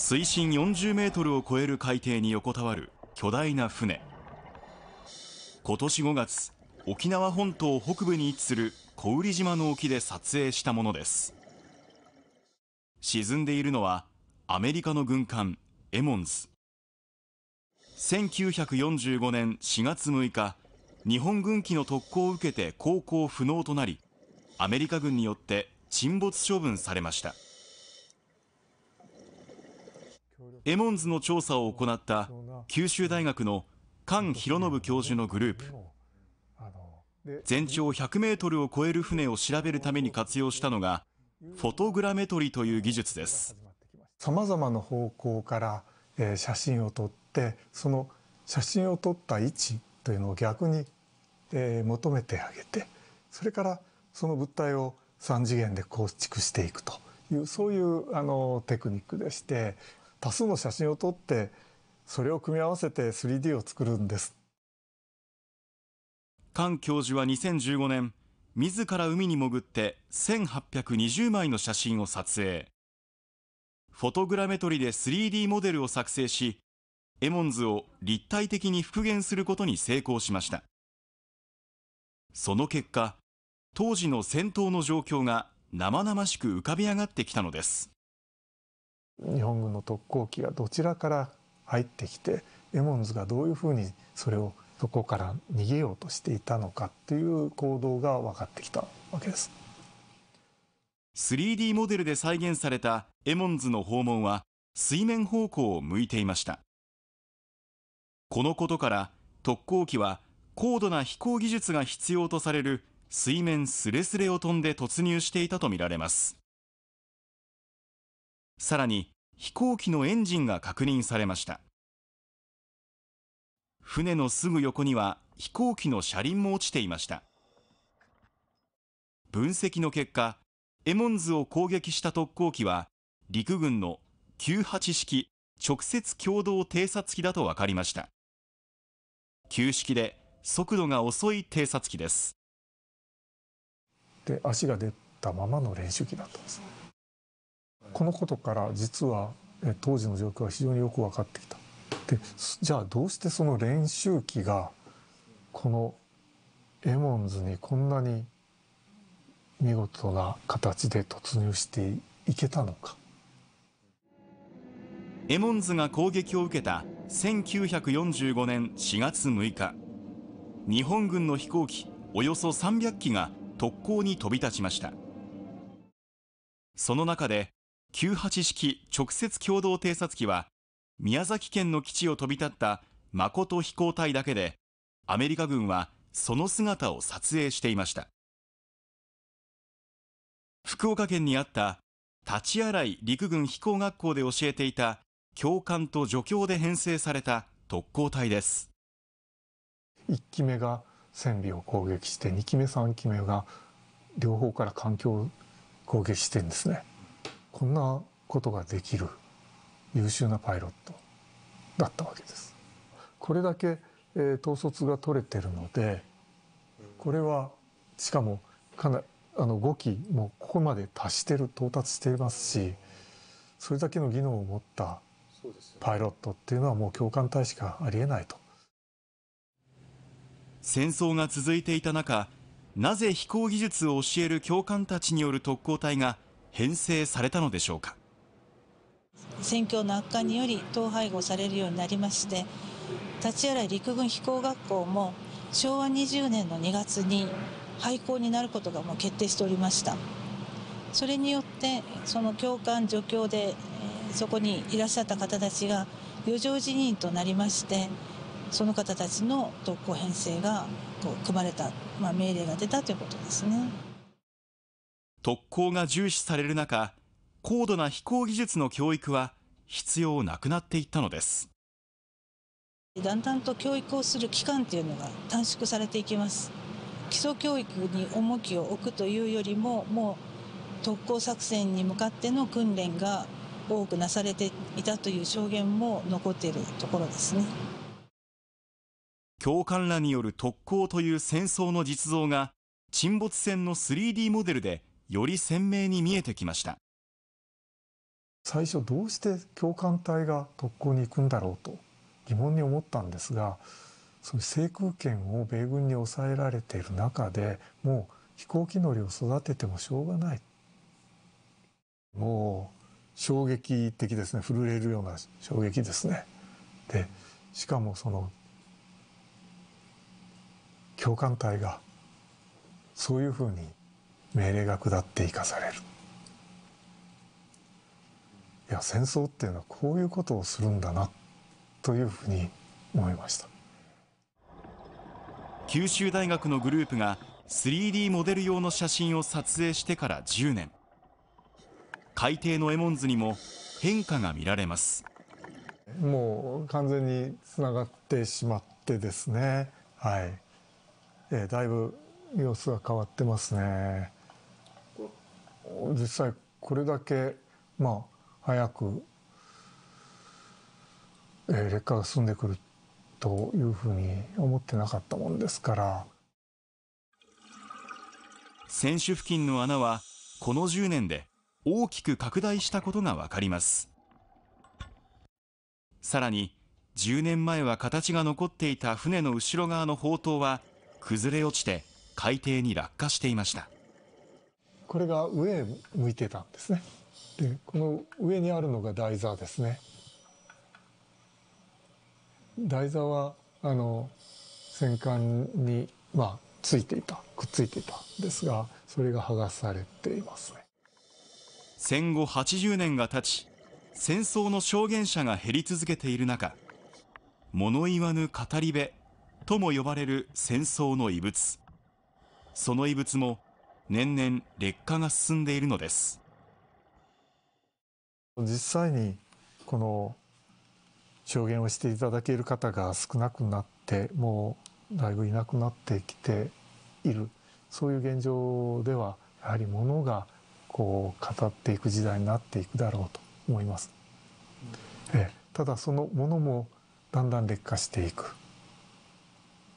水深40メートルを超える海底に横たわる巨大な船今年5月沖縄本島北部に位置する小売島の沖で撮影したものです沈んでいるのはアメリカの軍艦エモンズ1945年4月6日日本軍機の特攻を受けて航行不能となりアメリカ軍によって沈没処分されましたエモンズの調査を行った九州大学の菅弘信教授のグループ全長100メートルを超える船を調べるために活用したのがフォトグラメトリという技術ですさまざまな方向から写真を撮ってその写真を撮った位置というのを逆に求めてあげてそれからその物体を3次元で構築していくというそういうあのテクニックでして多数の写真を撮ってそれを組み合わせて 3D を作るんです菅教授は2015年自ら海に潜って1820枚の写真を撮影フォトグラメトリで 3D モデルを作成しエモンズを立体的に復元することに成功しましたその結果当時の戦闘の状況が生々しく浮かび上がってきたのです日本軍の特攻機がどちらから入ってきてエモンズがどういうふうにそれをそこから逃げようとしていたのかっていう行動が分かってきたわけです 3D モデルで再現されたエモンズの訪問は水面方向を向いていましたこのことから特攻機は高度な飛行技術が必要とされる水面すれすれを飛んで突入していたとみられますさらに飛行機のエンジンが確認されました船のすぐ横には飛行機の車輪も落ちていました分析の結果エモンズを攻撃した特攻機は陸軍の98式直接共同偵察機だと分かりました旧式で速度が遅い偵察機ですで足が出たままの練習機だったんですねこのことから実は当時の状況は非常によく分かってきた。でじゃあどうしてその練習機がこのエモンズにこんなに見事な形で突入していけたのかエモンズが攻撃を受けた1945年4月6日日本軍の飛行機およそ300機が特攻に飛び立ちましたその中で98式直接共同偵察機は、宮崎県の基地を飛び立った誠飛行隊だけで、アメリカ軍はその姿を撮影していました。福岡県にあった立新い陸軍飛行学校で教えていた教官と助教で編成された特攻隊です。1機目が船尾を攻撃して2機目3機目が両方から環境を攻撃してるんですねこんなことができる優秀なパイロットだったわけです。これだけ、えー、統率が取れてるのでこれはしかもかなりあの5機もここまで達してる到達していますしそれだけの技能を持ったパイロットっていうのはもう教官隊しかありえないと戦争が続いていた中なぜ飛行技術を教える教官たちによる特攻隊が編成されたのでしょうか戦況の悪化により統廃合されるようになりまして立ち原陸軍飛行学校も昭和20年の2月に廃校になることがもう決定しておりましたそれによってその教官助教でそこにいらっしゃった方たちが余剰辞任となりましてその方たちの特攻編成がこう組まれた、まあ、命令が出たということですね。特攻が重視される中高度な飛行技術の教育は必要なくなっていったのですだんだんと教育をする期間というのが短縮されていきます基礎教育に重きを置くというよりももう特攻作戦に向かっての訓練が多くなされていたという証言も残っているところですね教官らによる特攻という戦争の実像が沈没船の 3D モデルでより鮮明に見えてきました最初どうして共感隊が特攻に行くんだろうと疑問に思ったんですがその制空権を米軍に抑えられている中でもう飛行機乗りを育ててもしょうがないもう衝撃的ですね震えるような衝撃ですねでしかもその共感隊がそういうふうに命令が下って生かされるいや戦争っていうのはこういうことをするんだなというふうに思いました九州大学のグループが 3D モデル用の写真を撮影してから10年海底のエモンズにも変化が見られますもう完全につながってしまってですねはい、えー、だいぶ様子が変わってますね実際これだけまあ早く、えー、劣化が進んでくるというふうに思ってなかったもんですから船首付近の穴はこの10年で大きく拡大したことが分かりますさらに10年前は形が残っていた船の後ろ側の砲塔は崩れ落ちて海底に落下していましたこれが上へ向いてたんですね。でこの上にあるのが台座ですね。台座はあの戦艦に、まあ、ついていたくっついていたんですがそれが剥がされていますね。戦後80年が経ち戦争の証言者が減り続けている中物言わぬ語り部とも呼ばれる戦争の遺物その遺物も年々劣化が進んでいるのです実際にこの証言をしていただける方が少なくなってもうだいぶいなくなってきているそういう現状ではやはりものがこう語っていく時代になっていくだろうと思います。えただそのものもだんだん劣化していく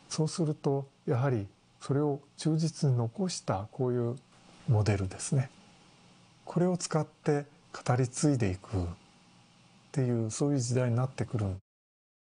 そうするとやはりそれを忠実に残したこういうモデルですねこれを使って語り継いでいくっていうそういう時代になってくる。